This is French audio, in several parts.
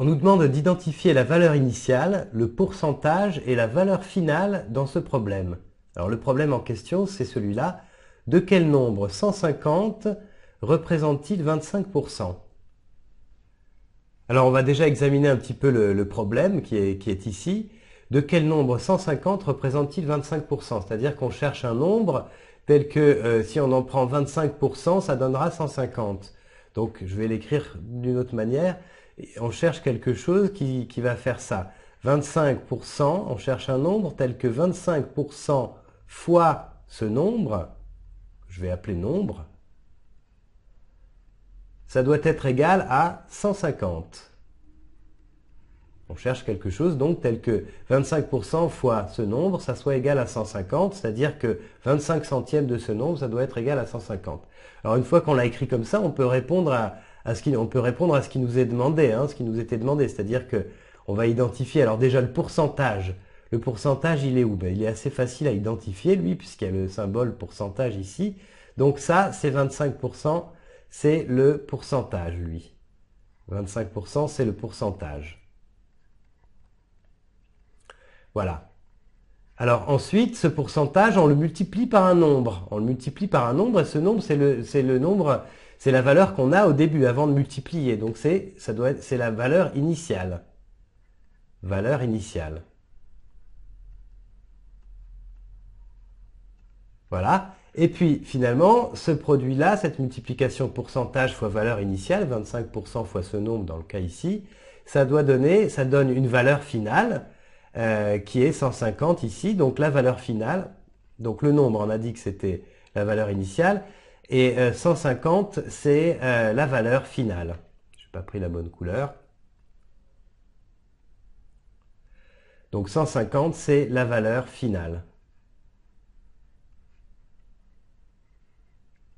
On nous demande d'identifier la valeur initiale, le pourcentage et la valeur finale dans ce problème. Alors le problème en question, c'est celui-là. De quel nombre 150 représente-t-il 25% Alors on va déjà examiner un petit peu le, problème qui est, ici. De quel nombre 150 représente-t-il 25% C'est-à-dire qu'on cherche un nombre tel que euh, si on en prend 25%, ça donnera 150. Donc je vais l'écrire d'une autre manière on cherche quelque chose qui, va faire ça. 25%, on cherche un nombre tel que 25% fois ce nombre, je vais appeler nombre, ça doit être égal à 150. On cherche quelque chose donc tel que 25% fois ce nombre, ça soit égal à 150, c'est-à-dire que 25 centièmes de ce nombre, ça doit être égal à 150. Alors une fois qu'on l'a écrit comme ça, on peut répondre à, on peut répondre à ce qui nous est demandé, hein, ce qui nous était demandé, c'est-à-dire que on va identifier alors déjà le pourcentage. Le pourcentage, il est où ben, Il est assez facile à identifier, lui, puisqu'il y a le symbole pourcentage ici. Donc ça, c'est 25%, c'est le pourcentage, lui. 25%, c'est le pourcentage. Voilà. Alors ensuite, ce pourcentage, on le multiplie par un nombre. On le multiplie par un nombre, et ce nombre, c'est le, le nombre c'est la valeur qu'on a au début avant de multiplier. Donc c'est ça doit c'est la valeur initiale. Valeur initiale. Voilà. Et puis finalement, ce produit-là, cette multiplication pourcentage fois valeur initiale, 25% fois ce nombre dans le cas ici, ça doit donner, ça donne une valeur finale euh, qui est 150 ici. Donc la valeur finale, donc le nombre, on a dit que c'était la valeur initiale, et 150, euh, c'est euh, la valeur finale. Je n'ai pas pris la bonne couleur. Donc 150, c'est la valeur finale.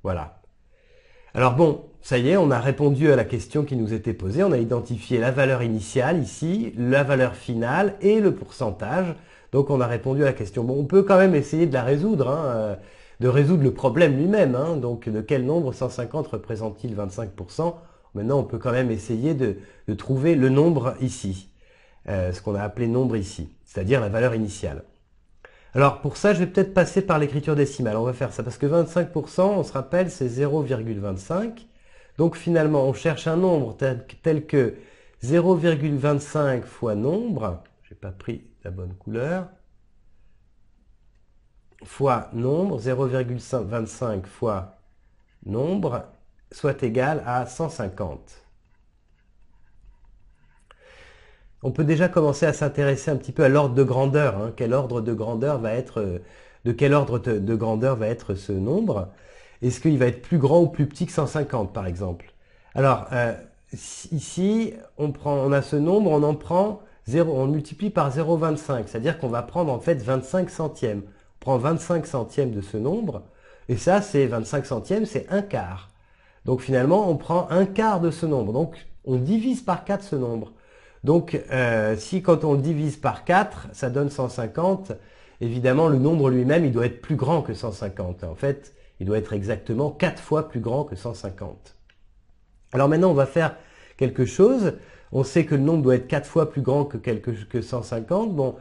Voilà. Alors bon, ça y est, on a répondu à la question qui nous était posée. On a identifié la valeur initiale ici, la valeur finale et le pourcentage. Donc on a répondu à la question. Bon, on peut quand même essayer de la résoudre. Hein, euh, de résoudre le problème lui-même. Hein. Donc de quel nombre 150 représente-t-il 25% Maintenant, on peut quand même essayer de, trouver le nombre ici, euh, ce qu'on a appelé nombre ici, c'est-à-dire la valeur initiale. Alors pour ça, je vais peut-être passer par l'écriture décimale. On va faire ça parce que 25%, on se rappelle, c'est 0,25. Donc finalement, on cherche un nombre tel, que 0,25 fois nombre, n'ai pas pris la bonne couleur, fois nombre, 0,25 fois nombre, soit égal à 150. On peut déjà commencer à s'intéresser un petit peu à l'ordre de grandeur. Hein. Quel ordre de grandeur va être, euh, de quel ordre de grandeur va être ce nombre Est-ce qu'il va être plus grand ou plus petit que 150, par exemple Alors, euh, ici, on, prend, on a ce nombre, on en prend on multiplie par 0,25, c'est-à-dire qu'on va prendre en fait 25 centièmes prend 25 centièmes de ce nombre, et ça, c'est 25 centièmes, c'est un quart. Donc finalement, on prend un quart de ce nombre. Donc on divise par 4 ce nombre. Donc euh, si quand on divise par 4, ça donne 150, évidemment le nombre lui-même, il doit être plus grand que 150. En fait, il doit être exactement 4 fois plus grand que 150. Alors maintenant, on va faire quelque chose. On sait que le nombre doit être quatre fois plus grand que, quelque, que 150. Bon,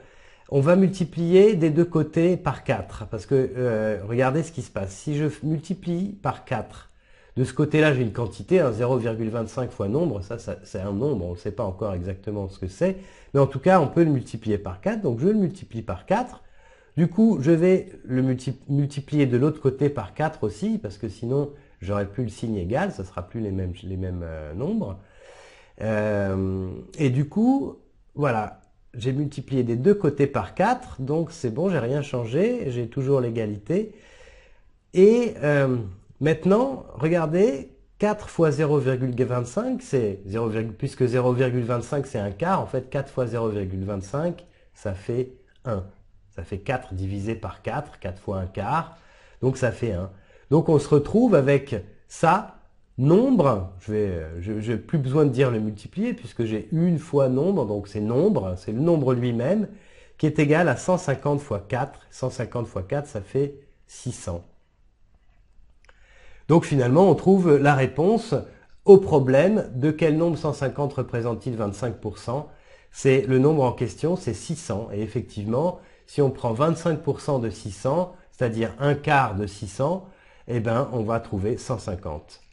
on va multiplier des deux côtés par 4. Parce que euh, regardez ce qui se passe. Si je multiplie par 4, de ce côté-là, j'ai une quantité, un hein, 0,25 fois nombre, ça, c'est un nombre, on ne sait pas encore exactement ce que c'est, mais en tout cas, on peut le multiplier par 4, donc je le multiplie par 4. Du coup, je vais le multiplier de l'autre côté par 4 aussi, parce que sinon, j'aurais plus le signe égal, ça ne sera plus les mêmes, les mêmes euh, nombres. Euh, et du coup, voilà, j'ai multiplié des deux côtés par 4, donc c'est bon, j'ai rien changé, j'ai toujours l'égalité. Et euh, maintenant, regardez, 4 fois 0,25, c'est 0, puisque 0,25 c'est un quart, en fait 4 fois 0,25, ça fait 1. Ça fait 4 divisé par 4, 4 fois un quart, donc ça fait 1. Donc on se retrouve avec ça nombre, je vais, n'ai plus besoin de dire le multiplier puisque j'ai une fois nombre, donc c'est nombre, c'est le nombre lui-même, qui est égal à 150 fois 4. 150 fois 4, ça fait 600. Donc finalement, on trouve la réponse au problème de quel nombre 150 représente-t-il 25% C'est le nombre en question, c'est 600. Et effectivement, si on prend 25% de 600, c'est-à-dire un quart de 600, eh ben, on va trouver 150.